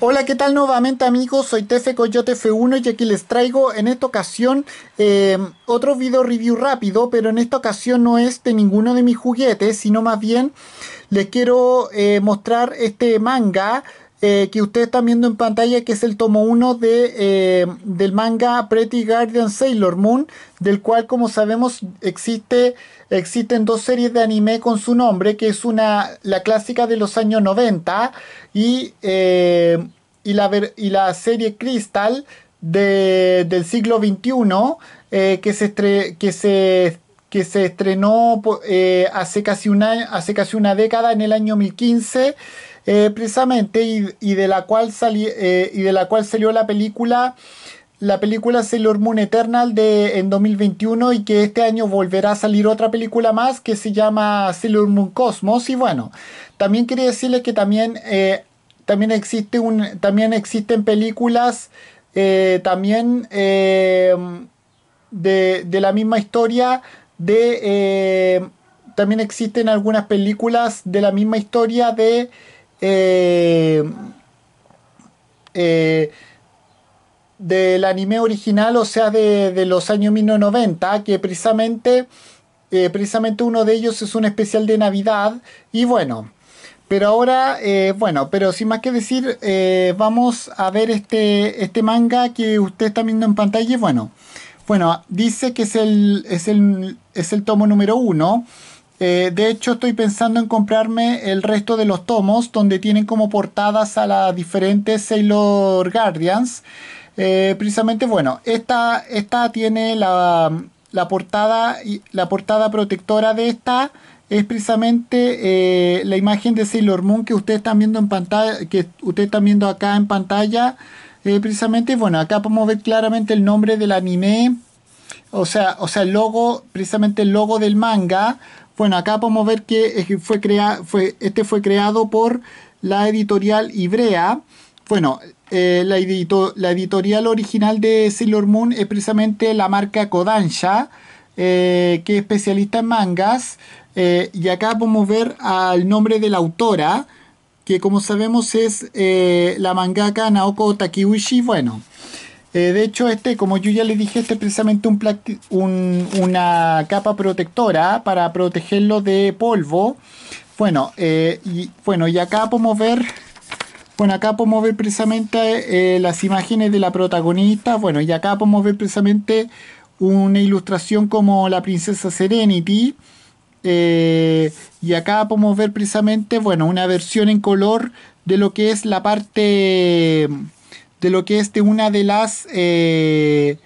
Hola, ¿qué tal nuevamente amigos? Soy Tefe Coyote F1 y aquí les traigo en esta ocasión em, otro video review rápido, pero en esta ocasión no es de ninguno de mis juguetes, sino más bien les quiero eh, mostrar este manga eh, que ustedes están viendo en pantalla, que es el tomo 1 de, eh, del manga Pretty Guardian Sailor Moon, del cual, como sabemos, existe, existen dos series de anime con su nombre, que es una, la clásica de los años 90 eh, y, la, y la serie Crystal del siglo XXI, que, se estre, que se que se estrenó eh, hace, casi una, hace casi una década, en el año 2015, eh, precisamente, y, de la cual eh, y de la cual salió la película, la película Sailor Moon Eternal de, en 2021, y que este año volverá a salir otra película más que se llama Sailor Moon Cosmos. Y bueno, también quería decirle que también, también, existe un, también existen películas, también... De, de, la misma historia eh, también existen algunas películas de la misma historia de... Eh, eh, del anime original, o sea, de, los años 1990, que precisamente, precisamente uno de ellos es un especial de Navidad. Y bueno, pero ahora, bueno, pero sin más que decir, vamos a ver este, este manga que usted está viendo en pantalla. Y bueno, bueno, dice que es el, es el, tomo número uno. Eh, de hecho, estoy pensando en comprarme el resto de los tomos donde tienen como portadas a las diferentes Sailor Guardians. Eh, precisamente, bueno, esta, esta tiene la, portada, la portada protectora de esta es precisamente eh, la imagen de Sailor Moon que ustedes están viendo en pantalla, que ustedes están viendo acá en pantalla eh, precisamente, bueno, acá podemos ver claramente el nombre del anime, o sea, o sea, el logo, precisamente el logo del manga. Bueno, acá podemos ver que fue fue, este fue creado por la editorial Ibrea. Bueno, eh, la, la, editorial original de Sailor Moon es precisamente la marca Kodansha, eh, que es especialista en mangas. y acá podemos ver al nombre de la autora, que como sabemos es eh, la mangaka Naoko Takiuchi. Bueno, eh, de hecho, este, como yo ya le dije, este es precisamente un, una capa protectora para protegerlo de polvo. Bueno, eh, y, bueno, y acá podemos ver, bueno, acá podemos ver precisamente las imágenes de la protagonista. Bueno, y acá podemos ver precisamente una ilustración como la princesa Serenity. Eh, y acá podemos ver precisamente, bueno, una versión en color de lo que es la parte, de lo que es de una de las, eh,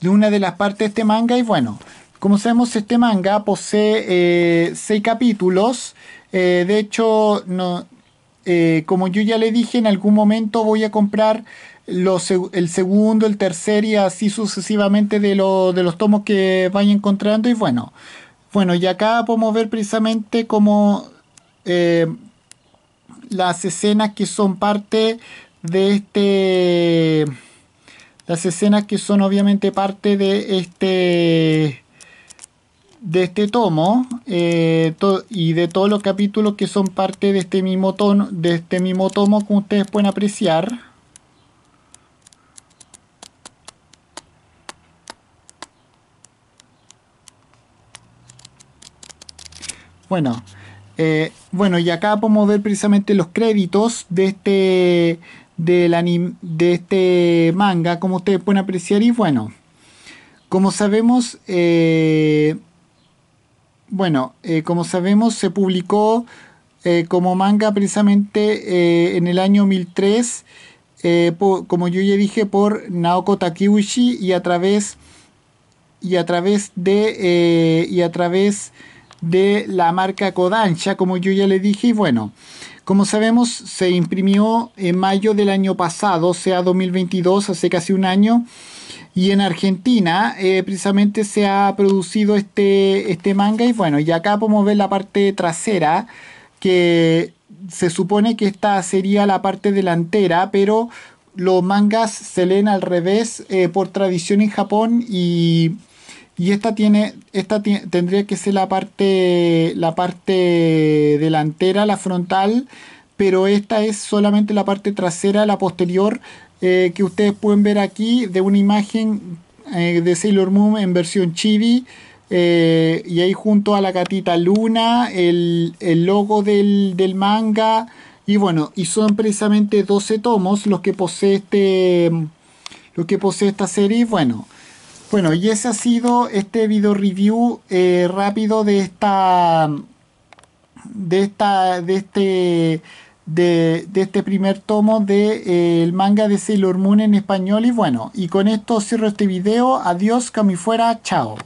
de una de las partes de este manga. Y bueno, como sabemos, este manga posee 6 eh, seis capítulos. de hecho, no, como yo ya le dije, en algún momento voy a comprar los, el segundo, el tercer y así sucesivamente de, de los tomos que vaya encontrando. Y bueno, bueno, y acá podemos ver precisamente como eh, las escenas que son parte de este... Las escenas que son obviamente parte de este de este tomo eh, y de todos los capítulos que son parte de este mismo tono de este mismo tomo como ustedes pueden apreciar Bueno, eh, bueno, y acá podemos ver precisamente los créditos de este, del anime, de este manga, como ustedes pueden apreciar. Y bueno, como sabemos, eh, bueno, eh, como sabemos, se publicó como manga precisamente en el año 2003, como yo ya dije, por Naoko Takeuchi y a través y a través de y a través de de la marca Kodansha, como yo ya le dije, y bueno, como sabemos, se imprimió en mayo del año pasado, o sea, 2022, hace casi un año, y en Argentina eh, precisamente se ha producido este, este manga, y bueno, y acá podemos ver la parte trasera, que se supone que esta sería la parte delantera, pero los mangas se leen al revés eh, por tradición en Japón y y esta tiene, esta tendría que ser la parte, la parte delantera, la frontal, pero esta es solamente la parte trasera, la posterior, eh, que ustedes pueden ver aquí de una imagen eh, de Sailor Moon en versión chibi. Eh, y ahí junto a la gatita luna, el, logo del, manga. Y bueno, y son precisamente 12 tomos los que posee este. los que posee esta serie. Bueno, bueno, y ese ha sido este video review eh, rápido de esta. De esta. De este. De, este primer tomo del de, eh, manga de Sailor Moon en español. Y bueno, y con esto cierro este video. Adiós, que fuera. Chao.